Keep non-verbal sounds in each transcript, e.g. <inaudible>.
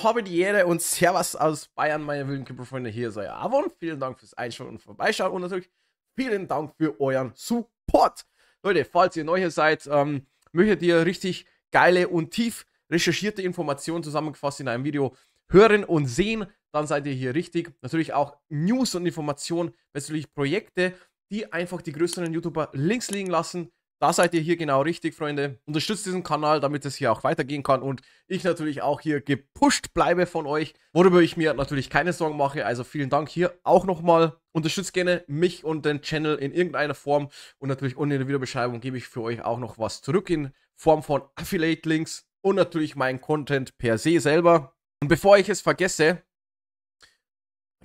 habe die Ehre und Servus aus Bayern, meine wilden Kippelfreunde, Hier ist euer Avon. Vielen Dank fürs Einschauen und Vorbeischauen und natürlich vielen Dank für euren Support. Leute, falls ihr neu hier seid, ähm, möchtet ihr richtig geile und tief recherchierte Informationen zusammengefasst in einem Video hören und sehen, dann seid ihr hier richtig. Natürlich auch News und Informationen natürlich Projekte, die einfach die größeren YouTuber links liegen lassen, da seid ihr hier genau richtig, Freunde. Unterstützt diesen Kanal, damit es hier auch weitergehen kann und ich natürlich auch hier gepusht bleibe von euch, worüber ich mir natürlich keine Sorgen mache. Also vielen Dank hier auch nochmal. Unterstützt gerne mich und den Channel in irgendeiner Form und natürlich unten in der Videobeschreibung gebe ich für euch auch noch was zurück in Form von Affiliate-Links und natürlich meinen Content per se selber. Und bevor ich es vergesse,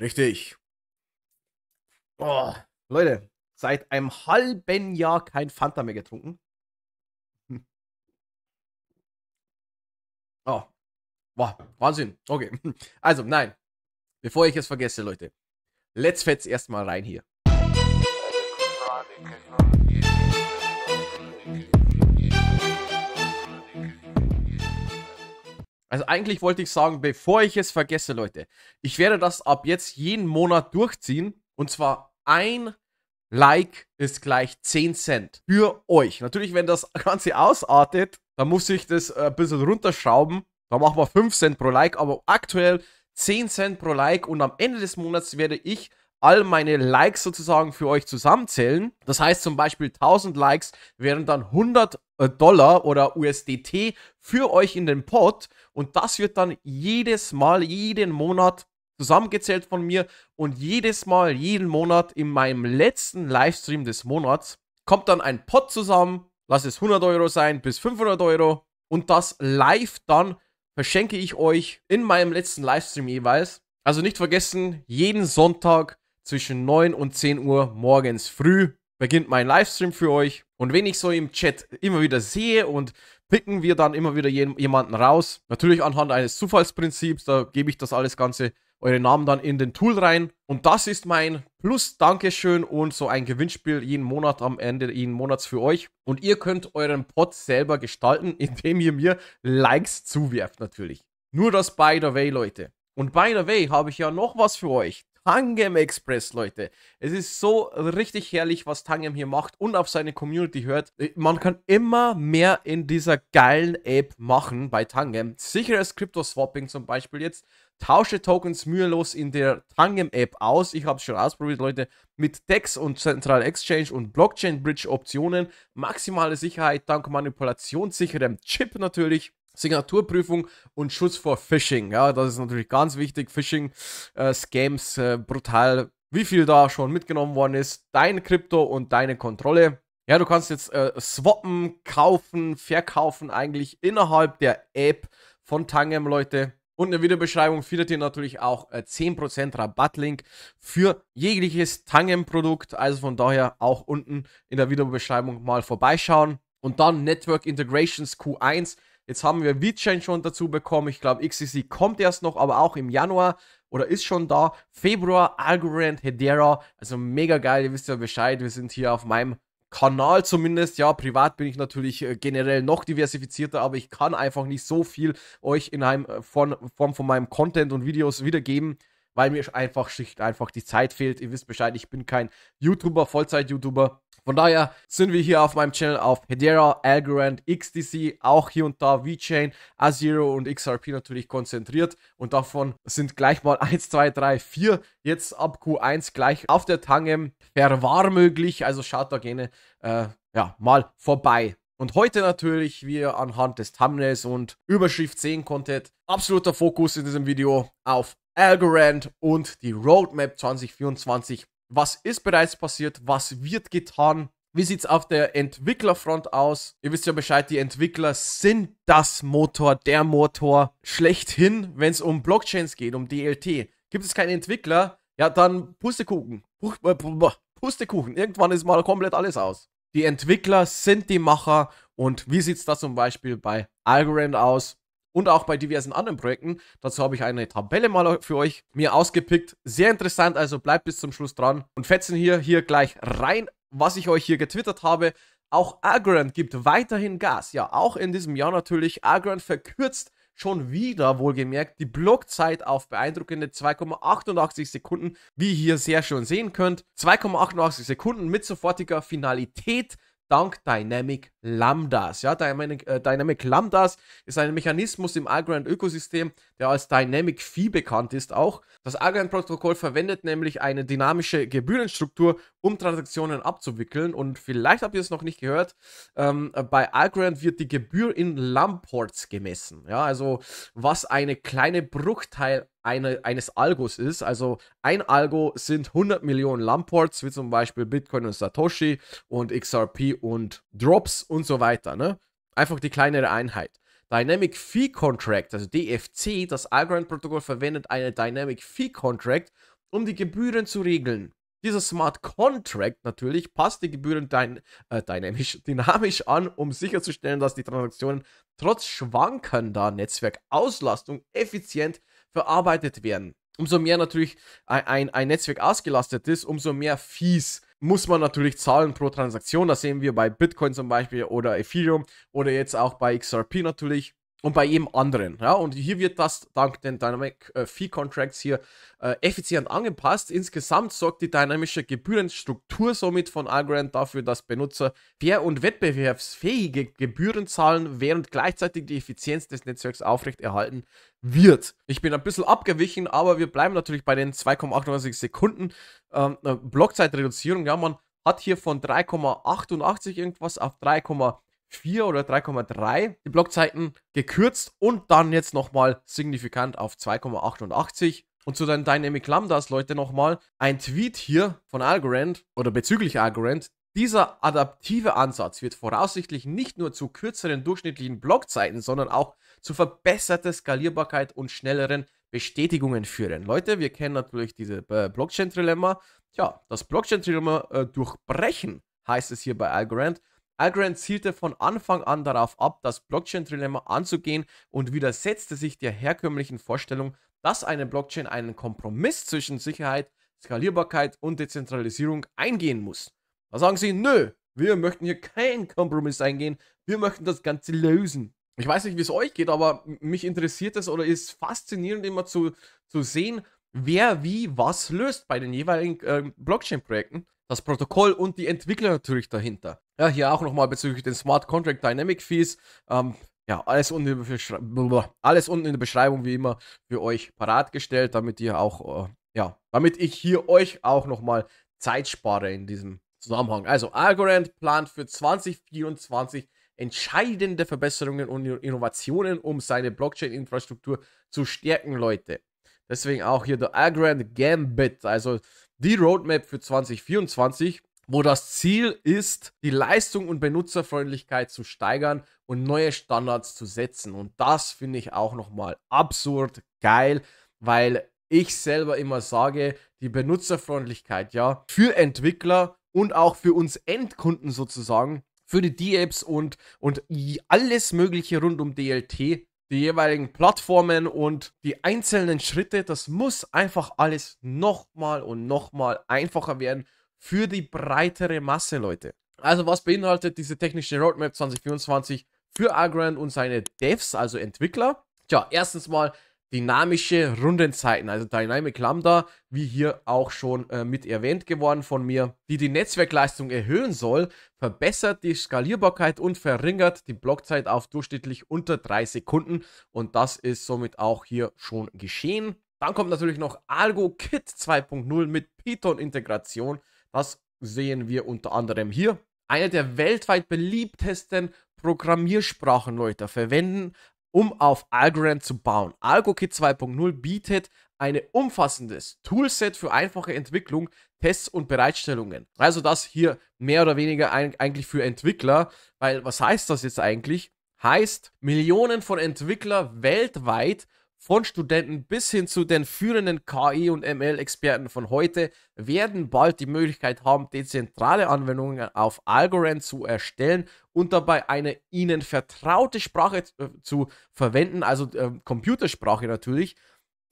richtig. Oh, Leute, seit einem halben Jahr kein Fanta mehr getrunken. Oh. <laughs> Wow, Wahnsinn. Okay. <laughs> Also, nein. Bevor ich es vergesse, Leute. Let's fetz erstmal rein hier. Also eigentlich wollte ich sagen, bevor ich es vergesse, Leute, ich werde das ab jetzt jeden Monat durchziehen. Und zwar ein Like ist gleich 10 Cent für euch. Natürlich, wenn das <laughs> Ganze ausartet, dann muss ich das äh, ein bisschen runterschrauben. Da machen wir 5 Cent pro Like, aber aktuell 10 Cent pro Like und am Ende des Monats werde ich all meine Likes sozusagen für euch zusammenzählen. Das heißt zum Beispiel 1000 Likes wären dann 100 äh, Dollar oder USDT für euch in den Pot und das wird dann jedes Mal, jeden Monat zusammengezählt von mir. Und jedes Mal, jeden Monat, in meinem letzten Livestream des Monats, kommt dann ein Pot zusammen. Lass es 100 Euro sein bis 500 Euro. Und das live dann verschenke ich euch in meinem letzten Livestream jeweils. Also nicht vergessen, jeden Sonntag zwischen 9 und 10 Uhr morgens früh beginnt mein Livestream für euch. Und wenn ich so im Chat immer wieder sehe und picken wir dann immer wieder jemanden raus, natürlich anhand eines Zufallsprinzips, da gebe ich das alles Ganze eure Namen dann in den Tool rein. Und das ist mein Plus Dankeschön und so ein Gewinnspiel jeden Monat am Ende jeden Monats für euch. Und ihr könnt euren Pod selber gestalten, <laughs> indem ihr mir Likes zuwerft natürlich. Nur das by the way, Leute. Und by the way habe ich ja noch was für euch. Tangem Express, Leute. Es ist so richtig herrlich, was Tangem hier macht und auf seine Community hört. Äh, man kann immer mehr in dieser geilen App machen bei Tangem. Sicheres Crypto-Swapping zum Beispiel jetzt. Tausche Tokens mühelos in der Tangem App aus. Ich habe es schon ausprobiert, Leute. Mit DEX und Central Exchange und Blockchain Bridge Optionen. Maximale Sicherheit dank manipulationssicherem Chip natürlich. Signaturprüfung und Schutz vor Phishing. Ja, das ist natürlich ganz wichtig. Phishing, äh, Scams, äh, brutal. Wie viel da schon mitgenommen worden ist. Dein Krypto und deine Kontrolle. Ja, du kannst jetzt äh, swappen, kaufen, verkaufen eigentlich innerhalb der App von Tangem, Leute. Und in der Videobeschreibung findet ihr natürlich auch 10% äh, Rabattlink für jegliches Tangen-Produkt. Also von daher auch unten in der Videobeschreibung mal vorbeischauen. Und dann Network Integrations Q1. Jetzt haben wir VeChain schon dazu bekommen. Ich glaube, XCC kommt erst noch, aber auch im Januar oder ist schon da. Februar, Algorand, Hedera. Also mega geil, ihr wisst ja Bescheid. Wir sind hier auf meinem Kanal zumindest. Ja, privat bin ich natürlich äh, generell noch diversifizierter, aber ich kann einfach nicht so viel euch in einem, äh, von, Form von meinem Content und Videos wiedergeben, weil mir einfach schlicht einfach die Zeit fehlt. Ihr wisst Bescheid, ich bin kein YouTuber, Vollzeit-YouTuber. Von daher sind wir hier auf meinem Channel auf Hedera, Algorand, XDC, auch hier und da VeChain, Azero und XRP natürlich konzentriert. Und davon sind gleich mal 1, 2, 3, 4 jetzt ab Q1 gleich auf der Tangem verwahr möglich. Also schaut da gerne äh, ja, mal vorbei. Und heute natürlich, wie ihr anhand des Thumbnails und Überschrift sehen konntet, absoluter Fokus in diesem Video auf Algorand und die Roadmap 2024. Was ist bereits passiert? Was wird getan? Wie sieht es auf der Entwicklerfront aus? Ihr wisst ja Bescheid, die Entwickler sind das Motor, der Motor schlechthin, wenn es um Blockchains geht, um DLT. Gibt es keinen Entwickler? Ja, dann Pustekuchen. Äh, Pustekuchen. Irgendwann ist mal komplett alles aus. Die Entwickler sind die Macher. Und wie sieht es da zum Beispiel bei Algorand aus? und auch bei diversen anderen Projekten. Dazu habe ich eine Tabelle mal für euch mir ausgepickt. Sehr interessant, also bleibt bis zum Schluss dran und fetzen hier, hier gleich rein, was ich euch hier getwittert habe. Auch Agrant gibt weiterhin Gas. Ja, auch in diesem Jahr natürlich. Agrant verkürzt schon wieder wohlgemerkt die Blockzeit auf beeindruckende 2,88 Sekunden, wie ihr hier sehr schön sehen könnt. 2,88 Sekunden mit sofortiger Finalität. Dank Dynamic Lambdas. Ja, Dynamic, äh, Dynamic Lambdas ist ein Mechanismus im Algorand-Ökosystem, der als Dynamic Fee bekannt ist auch. Das Algorand-Protokoll verwendet nämlich eine dynamische Gebührenstruktur, um Transaktionen abzuwickeln. Und vielleicht habt ihr es noch nicht gehört, ähm, bei Algorand wird die Gebühr in Lamports gemessen. Ja, also was eine kleine Bruchteil eine, eines Algos ist. Also ein Algo sind 100 Millionen Lamports, wie zum Beispiel Bitcoin und Satoshi und XRP und Drops und so weiter. Ne? Einfach die kleinere Einheit. Dynamic Fee Contract, also DFC, das Algorand-Protokoll verwendet eine Dynamic Fee Contract, um die Gebühren zu regeln. Dieser Smart Contract natürlich passt die Gebühren dyn äh, dynamisch, <laughs> dynamisch an, um sicherzustellen, dass die Transaktionen trotz schwankender Netzwerkauslastung effizient bearbeitet werden. Umso mehr natürlich ein, ein Netzwerk ausgelastet ist, umso mehr Fees muss man natürlich zahlen pro Transaktion. Das sehen wir bei Bitcoin zum Beispiel oder Ethereum oder jetzt auch bei XRP natürlich und bei jedem anderen. Ja? Und hier wird das dank den Dynamic äh, Fee Contracts hier äh, effizient angepasst. Insgesamt sorgt die dynamische Gebührenstruktur somit von Algorand dafür, dass Benutzer fair und wettbewerbsfähige Gebühren zahlen, während gleichzeitig die Effizienz des Netzwerks aufrechterhalten wird. Ich bin ein bisschen abgewichen, aber wir bleiben natürlich bei den 2,98 Sekunden ähm, äh, Blockzeitreduzierung. Ja, man hat hier von 3,88 irgendwas auf 3,98 4 oder 3,3 die Blockzeiten gekürzt und dann jetzt nochmal signifikant auf 2,88. Und zu den Dynamic Lambdas, Leute, nochmal ein Tweet hier von Algorand oder bezüglich Algorand. Dieser adaptive Ansatz wird voraussichtlich nicht nur zu kürzeren durchschnittlichen Blockzeiten, sondern auch zu verbesserter Skalierbarkeit und schnelleren Bestätigungen führen. Leute, wir kennen natürlich diese äh, Blockchain-Trilemma. Tja, das Blockchain-Trilemma äh, durchbrechen heißt es hier bei Algorand. Algorand zielte von Anfang an darauf ab, das blockchain trilemma anzugehen und widersetzte sich der herkömmlichen Vorstellung, dass eine Blockchain einen Kompromiss zwischen Sicherheit, Skalierbarkeit und Dezentralisierung eingehen muss. Da sagen sie, nö, wir möchten hier keinen Kompromiss eingehen, wir möchten das Ganze lösen. Ich weiß nicht, wie es euch geht, aber mich interessiert es oder ist faszinierend immer zu, zu sehen, wer wie was löst bei den jeweiligen äh, Blockchain-Projekten das Protokoll und die Entwickler natürlich dahinter. Ja, hier auch nochmal bezüglich den Smart Contract Dynamic Fees. Ähm, ja, alles unten, in der Beschreibung, alles unten in der Beschreibung wie immer für euch parat gestellt, damit ihr auch, äh, ja, damit ich hier euch auch nochmal Zeit spare in diesem Zusammenhang. Also Algorand plant für 2024 entscheidende Verbesserungen und Innovationen, um seine Blockchain-Infrastruktur zu stärken, Leute. Deswegen auch hier der Algorand Gambit. Also die Roadmap für 2024, wo das Ziel ist, die Leistung und Benutzerfreundlichkeit zu steigern und neue Standards zu setzen. Und das finde ich auch nochmal absurd geil, weil ich selber immer sage, die Benutzerfreundlichkeit, ja, für Entwickler und auch für uns Endkunden sozusagen, für die D-Apps und, und alles Mögliche rund um DLT die jeweiligen Plattformen und die einzelnen Schritte. Das muss einfach alles nochmal und nochmal einfacher werden für die breitere Masse, Leute. Also was beinhaltet diese technische Roadmap 2024 für Agrand und seine Devs, also Entwickler? Tja, erstens mal dynamische Rundenzeiten, also Dynamic Lambda, wie hier auch schon äh, mit erwähnt geworden von mir, die die Netzwerkleistung erhöhen soll, verbessert die Skalierbarkeit und verringert die Blockzeit auf durchschnittlich unter drei Sekunden und das ist somit auch hier schon geschehen. Dann kommt natürlich noch Algo Kit 2.0 mit Python-Integration. Das sehen wir unter anderem hier. Eine der weltweit beliebtesten Programmiersprachen, Leute, verwenden um auf Algorand zu bauen. AlgoKit 2.0 bietet ein umfassendes Toolset für einfache Entwicklung, Tests und Bereitstellungen. Also das hier mehr oder weniger eigentlich für Entwickler, weil was heißt das jetzt eigentlich? Heißt, Millionen von Entwicklern weltweit von Studenten bis hin zu den führenden KI- und ML-Experten von heute werden bald die Möglichkeit haben, dezentrale Anwendungen auf Algorand zu erstellen und dabei eine ihnen vertraute Sprache äh, zu verwenden, also äh, Computersprache natürlich.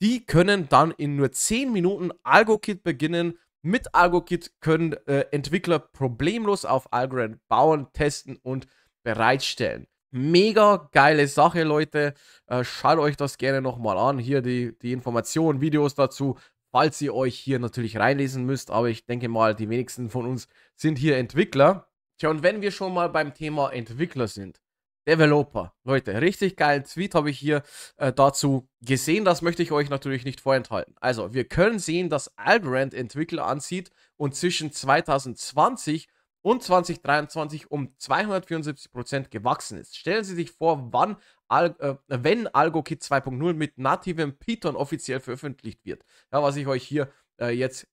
Die können dann in nur 10 Minuten AlgoKit beginnen. Mit AlgoKit können äh, Entwickler problemlos auf Algorand bauen, testen und bereitstellen. Mega geile Sache, Leute. Äh, schaut euch das gerne nochmal an. Hier die, die Informationen, Videos dazu, falls ihr euch hier natürlich reinlesen müsst. Aber ich denke mal, die wenigsten von uns sind hier Entwickler. Tja, und wenn wir schon mal beim Thema Entwickler sind, Developer. Leute, richtig geilen Tweet habe ich hier äh, dazu gesehen. Das möchte ich euch natürlich nicht vorenthalten. Also, wir können sehen, dass Algorand Entwickler anzieht und zwischen 2020 und 2023 um 274% gewachsen ist. Stellen Sie sich vor, wann Al äh, wenn AlgoKit 2.0 mit nativem Python offiziell veröffentlicht wird. Ja, was ich euch hier äh, jetzt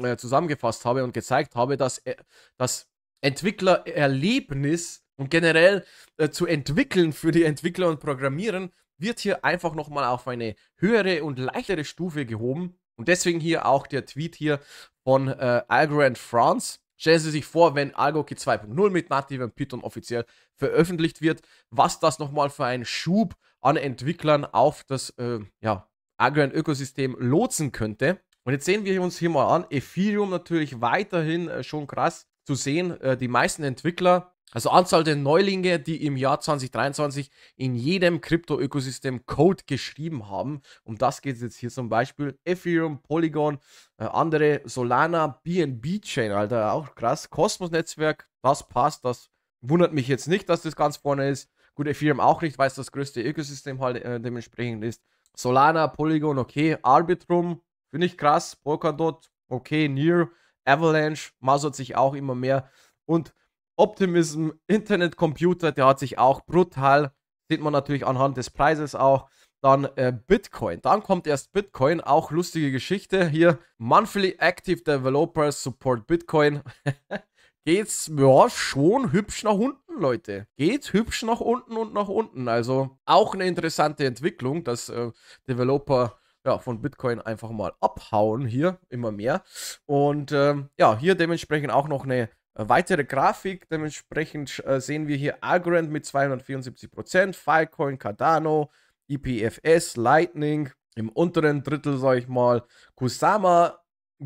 äh, zusammengefasst habe und gezeigt habe, dass äh, das Entwicklererlebnis und generell äh, zu entwickeln für die Entwickler und Programmieren wird hier einfach nochmal auf eine höhere und leichtere Stufe gehoben. Und deswegen hier auch der Tweet hier von äh, Algorand France Stellen Sie sich vor, wenn AlgoKey 2.0 mit nativem Python offiziell veröffentlicht wird, was das nochmal für einen Schub an Entwicklern auf das äh, ja, Agrian-Ökosystem lotsen könnte. Und jetzt sehen wir uns hier mal an, Ethereum natürlich weiterhin äh, schon krass zu sehen. Äh, die meisten Entwickler also Anzahl der Neulinge, die im Jahr 2023 in jedem Krypto-Ökosystem Code geschrieben haben. Um das geht es jetzt hier zum Beispiel. Ethereum, Polygon, äh, andere, Solana, BNB-Chain, Alter, auch krass. Kosmos-Netzwerk, das passt, das wundert mich jetzt nicht, dass das ganz vorne ist. Gut, Ethereum auch nicht, weil es das größte Ökosystem halt äh, dementsprechend ist. Solana, Polygon, okay. Arbitrum, finde ich krass. Polkadot, okay. Near, Avalanche, mausert sich auch immer mehr. Und Optimism, Internetcomputer, der hat sich auch brutal, sieht man natürlich anhand des Preises auch. Dann äh, Bitcoin. Dann kommt erst Bitcoin. Auch lustige Geschichte hier. Monthly Active Developers Support Bitcoin. <laughs> Geht's ja, schon hübsch nach unten, Leute. Geht's hübsch nach unten und nach unten. Also auch eine interessante Entwicklung, dass äh, Developer ja, von Bitcoin einfach mal abhauen hier immer mehr. Und ähm, ja, hier dementsprechend auch noch eine äh, weitere Grafik, dementsprechend äh, sehen wir hier Algorand mit 274%, Filecoin, Cardano, IPFS, e Lightning im unteren Drittel, sag ich mal, Kusama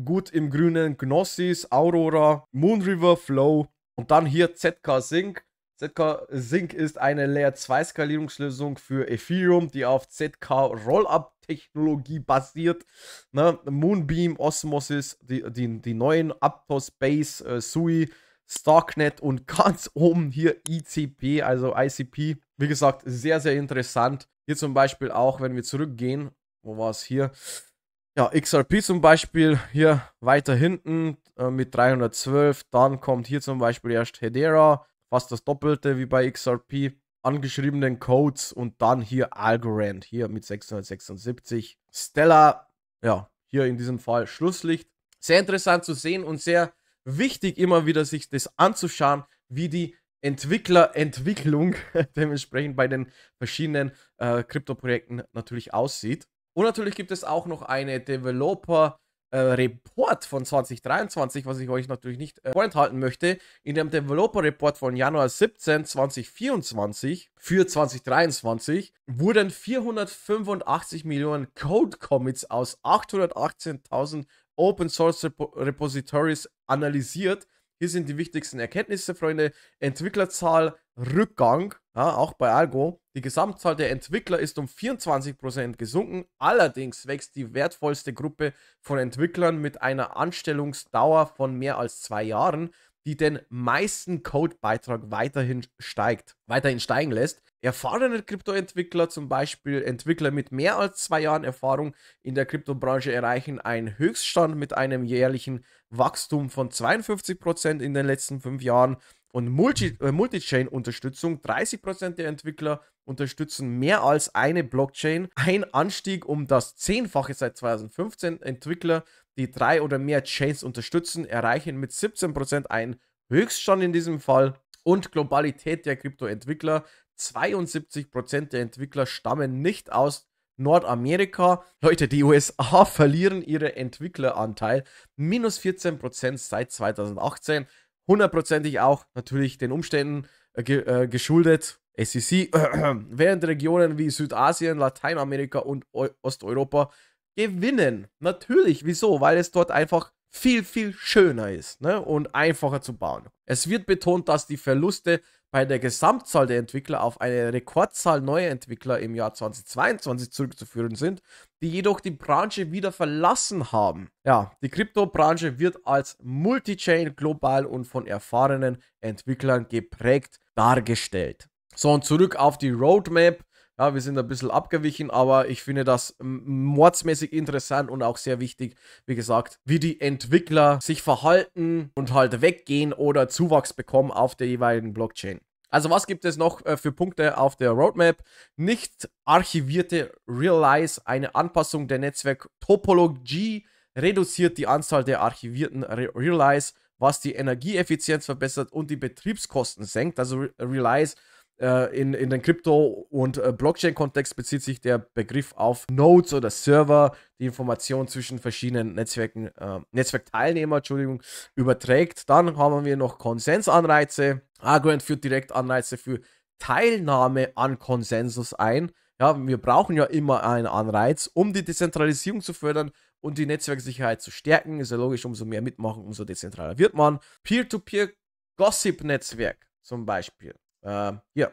gut im grünen, Gnosis, Aurora, Moonriver, Flow und dann hier ZK Sync ZK-Sync ist eine Layer-2-Skalierungslösung für Ethereum, die auf ZK-Rollup-Technologie basiert. Ne? Moonbeam, Osmosis, die, die, die neuen Aptos, Base, äh, Sui, Starknet und <laughs> ganz oben hier ICP, also ICP. Wie gesagt, sehr, sehr interessant. Hier zum Beispiel auch, wenn wir zurückgehen, wo war es hier? Ja, XRP zum Beispiel hier weiter hinten äh, mit 312. Dann kommt hier zum Beispiel erst Hedera fast das Doppelte wie bei XRP, angeschriebenen Codes und dann hier Algorand, hier mit 676. Stella, ja, hier in diesem Fall Schlusslicht. Sehr interessant zu sehen und sehr wichtig immer wieder sich das anzuschauen, wie die Entwicklerentwicklung <laughs> dementsprechend bei den verschiedenen äh, Krypto-Projekten natürlich aussieht. Und natürlich gibt es auch noch eine Developer- äh, Report von 2023, was ich euch natürlich nicht äh, vorenthalten möchte, in dem Developer Report von Januar 17, 2024 für 2023 wurden 485 Millionen Code Commits aus 818.000 Open Source Repo Repositories analysiert. Hier sind die wichtigsten Erkenntnisse, Freunde. Entwicklerzahl, Rückgang, ja, auch bei Algo, die Gesamtzahl der Entwickler ist um 24% gesunken. Allerdings wächst die wertvollste Gruppe von Entwicklern mit einer Anstellungsdauer von mehr als zwei Jahren, die den meisten Codebeitrag weiterhin steigt, weiterhin steigen lässt. Erfahrene Kryptoentwickler, zum Beispiel Entwickler mit mehr als zwei Jahren Erfahrung in der Kryptobranche, erreichen einen Höchststand mit einem jährlichen Wachstum von 52% in den letzten fünf Jahren. Und Multi, äh, multi unterstützung 30% der Entwickler unterstützen mehr als eine Blockchain. <laughs> Ein Anstieg um das Zehnfache seit 2015. Entwickler, die drei oder mehr Chains unterstützen, erreichen mit 17% einen Höchststand in diesem Fall. Und Globalität der Krypto-Entwickler. 72% der Entwickler stammen nicht aus Nordamerika. Leute, die USA <laughs> verlieren ihren Entwickleranteil minus 14% seit 2018 hundertprozentig auch natürlich den Umständen äh, ge äh, geschuldet. SEC, <clears throat> während Regionen wie Südasien, Lateinamerika und o Osteuropa gewinnen. Natürlich, wieso? Weil es dort einfach viel, viel schöner ist ne? und einfacher zu bauen. Es wird betont, dass die Verluste bei der Gesamtzahl der Entwickler auf eine Rekordzahl neuer Entwickler im Jahr 2022 zurückzuführen sind, die jedoch die Branche wieder verlassen haben. Ja, die Kryptobranche wird als Multichain global und von erfahrenen Entwicklern geprägt dargestellt. So, und zurück auf die Roadmap. Ja, wir sind ein bisschen abgewichen, aber ich finde das mordsmäßig interessant und auch sehr wichtig, wie gesagt, wie die Entwickler sich verhalten und halt weggehen oder Zuwachs bekommen auf der jeweiligen Blockchain. Also was gibt es noch äh, für Punkte auf der Roadmap? Nicht archivierte Realize, eine Anpassung der Netzwerktopologie reduziert die Anzahl der archivierten Realize, was die Energieeffizienz verbessert und die Betriebskosten senkt. Also Realize äh, in, in den Krypto- und äh, Blockchain-Kontext bezieht sich der Begriff auf Nodes oder Server, die Informationen zwischen verschiedenen Netzwerken, äh, Netzwerkteilnehmer, Entschuldigung, überträgt. Dann haben wir noch Konsensanreize. Argument führt direkt Anreize für Teilnahme an Konsensus ein. Ja, wir brauchen ja immer einen Anreiz, um die Dezentralisierung zu fördern und die Netzwerksicherheit zu stärken. Ist ja logisch, umso mehr mitmachen, umso dezentraler wird man. Peer-to-Peer-Gossip-Netzwerk zum Beispiel äh, hier,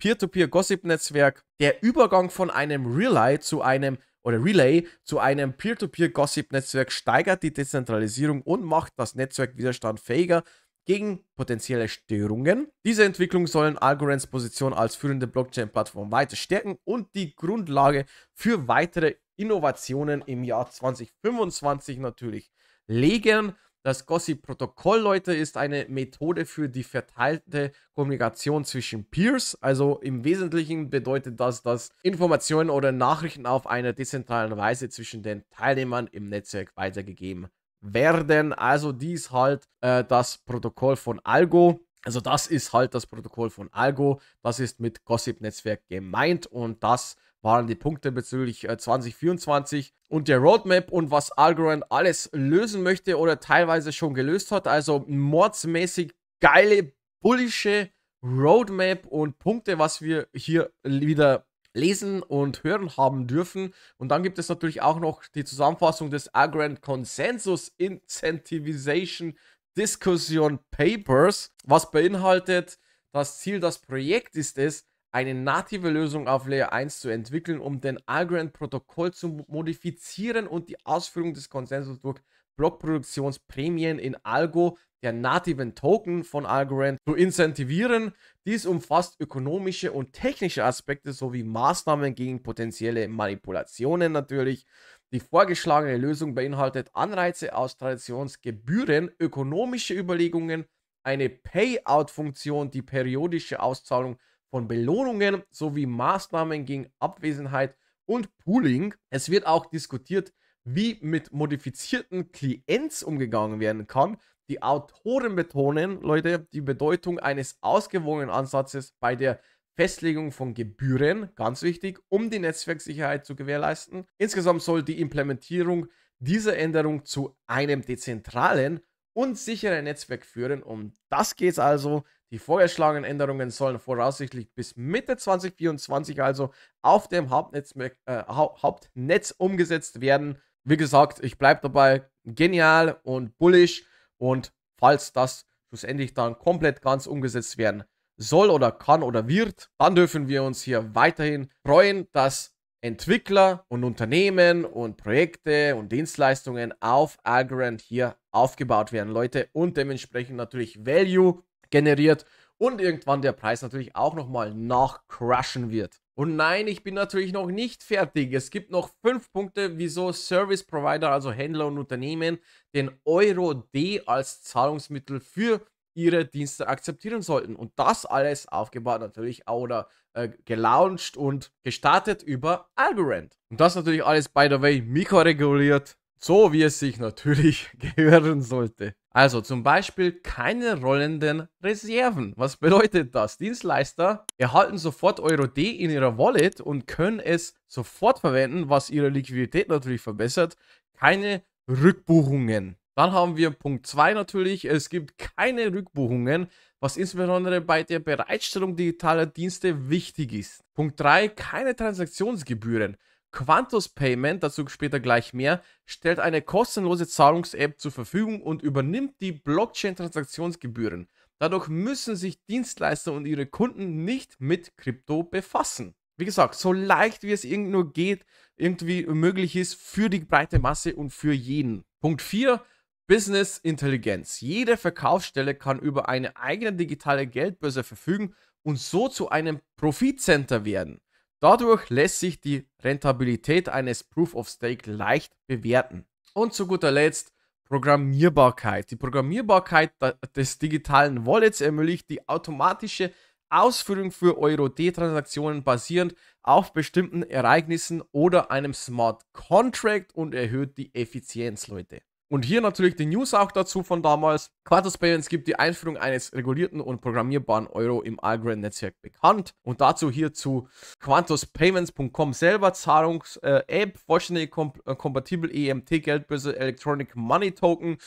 Peer-to-Peer-Gossip-Netzwerk, der Übergang von einem Relay zu einem oder Relay zu einem Peer-to-Peer-Gossip-Netzwerk steigert die Dezentralisierung und macht das Netzwerk widerstandfähiger gegen potenzielle Störungen. Diese Entwicklung sollen Algorands Position als führende Blockchain-Plattform weiter stärken und die Grundlage für weitere Innovationen im Jahr 2025 natürlich legen. Das Gossip-Protokoll, Leute, ist eine Methode für die verteilte Kommunikation zwischen Peers. Also im Wesentlichen bedeutet das, dass Informationen oder Nachrichten auf einer dezentralen Weise zwischen den Teilnehmern im Netzwerk weitergegeben werden. Also dies halt äh, das Protokoll von Algo. Also das ist halt das Protokoll von Algo, das ist mit Gossip-Netzwerk gemeint und das waren die Punkte bezüglich 2024 äh, und der Roadmap und was Algorand alles lösen möchte oder teilweise schon gelöst hat. Also mordsmäßig geile, bullische Roadmap und Punkte, was wir hier wieder lesen und hören haben dürfen. Und dann gibt es natürlich auch noch die Zusammenfassung des Algorand Consensus Incentivization Diskussion Papers, was beinhaltet, das Ziel des Projekts ist es, eine native Lösung auf Layer 1 zu entwickeln, um den Algorand-Protokoll zu modifizieren und die Ausführung des Konsensus durch Blockproduktionsprämien in Algo der nativen Token von Algorand zu incentivieren. Dies umfasst ökonomische und technische Aspekte sowie Maßnahmen gegen potenzielle Manipulationen natürlich. Die vorgeschlagene Lösung beinhaltet Anreize aus Traditionsgebühren, ökonomische Überlegungen, eine Payout-Funktion, die periodische Auszahlung von Belohnungen sowie Maßnahmen gegen Abwesenheit und Pooling. Es wird auch diskutiert, wie mit modifizierten Klients umgegangen werden kann. Die Autoren betonen, Leute, die Bedeutung eines ausgewogenen Ansatzes bei der Festlegung von Gebühren, ganz wichtig, um die Netzwerksicherheit zu gewährleisten. Insgesamt soll die Implementierung dieser Änderung zu einem dezentralen und sicheren Netzwerk führen. Um das geht es also. Die vorgeschlagenen Änderungen sollen voraussichtlich bis Mitte 2024 also auf dem Hauptnetzwerk, äh, Hauptnetz umgesetzt werden. Wie gesagt, ich bleibe dabei genial und bullish und falls das schlussendlich dann komplett ganz umgesetzt werden soll oder kann oder wird, dann dürfen wir uns hier weiterhin freuen, dass Entwickler und Unternehmen und Projekte und Dienstleistungen auf Algorand hier aufgebaut werden, Leute, und dementsprechend natürlich Value generiert und irgendwann der Preis natürlich auch nochmal nachcrushen wird. Und nein, ich bin natürlich noch nicht fertig. Es gibt noch fünf Punkte, wieso Service Provider, also Händler und Unternehmen, den Euro D als Zahlungsmittel für ihre Dienste akzeptieren sollten. Und das alles aufgebaut natürlich oder äh, gelauncht und gestartet über Algorand. Und das natürlich alles, by the way, mikroreguliert, so wie es sich natürlich <laughs> gehören sollte. Also zum Beispiel keine rollenden Reserven. Was bedeutet das? Dienstleister erhalten sofort Euro D in ihrer Wallet und können es sofort verwenden, was ihre Liquidität natürlich verbessert. Keine Rückbuchungen. Dann haben wir Punkt 2 natürlich, es gibt keine Rückbuchungen, was insbesondere bei der Bereitstellung digitaler Dienste wichtig ist. Punkt 3, keine Transaktionsgebühren. Quantus Payment, dazu später gleich mehr, stellt eine kostenlose Zahlungs-App zur Verfügung und übernimmt die Blockchain-Transaktionsgebühren. Dadurch müssen sich Dienstleister und ihre Kunden nicht mit Krypto befassen. Wie gesagt, so leicht wie es irgendwo geht, irgendwie möglich ist für die breite Masse und für jeden. Punkt 4, Business Intelligenz. Jede Verkaufsstelle kann über eine eigene digitale Geldbörse verfügen und so zu einem Profitcenter werden. Dadurch lässt sich die Rentabilität eines Proof of Stake leicht bewerten. Und zu guter Letzt Programmierbarkeit. Die Programmierbarkeit des digitalen Wallets ermöglicht die automatische Ausführung für Euro-D-Transaktionen basierend auf bestimmten Ereignissen oder einem Smart Contract und erhöht die Effizienz, Leute. Und hier natürlich die News auch dazu von damals. Quartus Payments gibt die Einführung eines regulierten und programmierbaren Euro im Algorand-Netzwerk bekannt. Und dazu hierzu QuantusPayments.com selber, Zahlungs-App, äh, vollständig kom äh, kompatibel EMT-Geldbörse, Electronic Money Token.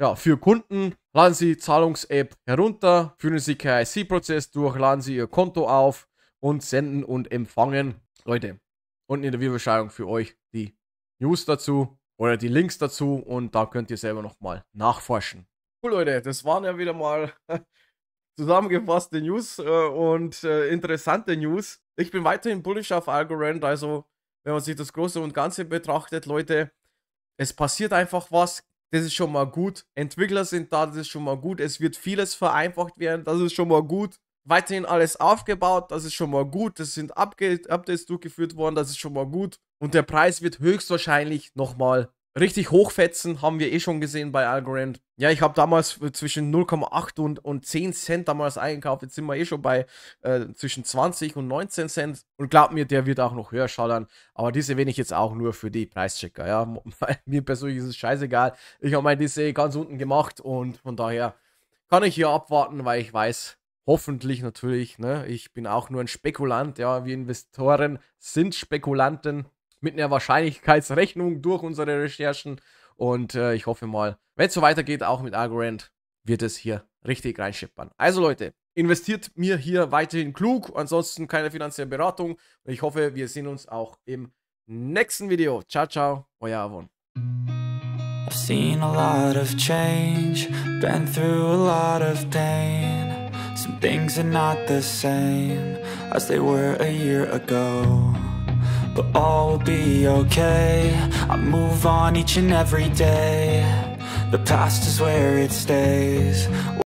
Ja, für Kunden laden Sie Zahlungs-App herunter, führen Sie KIC-Prozess durch, laden Sie Ihr Konto auf und senden und empfangen. Leute, unten in der Videobeschreibung für euch die News dazu oder die Links dazu und da könnt ihr selber nochmal nachforschen. Cool, Leute, das waren ja wieder mal <laughs> zusammengefasste News äh, und äh, interessante News. Ich bin weiterhin bullish auf Algorand, also wenn man sich das Große und Ganze betrachtet, Leute, es passiert einfach was, das ist schon mal gut. Entwickler sind da, das ist schon mal gut. Es wird vieles vereinfacht werden, das ist schon mal gut weiterhin alles aufgebaut, das ist schon mal gut, das sind Updates durchgeführt worden, das ist schon mal gut. Und der Preis wird höchstwahrscheinlich nochmal richtig hochfetzen, haben wir eh schon gesehen bei Algorand. Ja, ich habe damals zwischen 0,8 und, und 10 Cent damals eingekauft, jetzt sind wir eh schon bei äh, zwischen 20 und 19 Cent. Und glaub mir, der wird auch noch höher schallern. Aber diese erwähne ich jetzt auch nur für die Preischecker, ja. <laughs> mir persönlich ist es scheißegal. Ich habe meine diese ganz unten gemacht und von daher kann ich hier abwarten, weil ich weiß, hoffentlich natürlich, ne? ich bin auch nur ein Spekulant, ja, wir Investoren sind Spekulanten mit einer Wahrscheinlichkeitsrechnung durch unsere Recherchen und äh, ich hoffe mal, wenn es so weitergeht, auch mit Algorand, wird es hier richtig reinschippern. Also Leute, investiert mir hier weiterhin klug, ansonsten keine finanzielle Beratung und ich hoffe, wir sehen uns auch im nächsten Video. Ciao, ciao, euer Avon. I've seen a lot of change, been through a lot of pain. Some things are not the same as they were a year ago But all will be okay, I move on each and every day The past is where it stays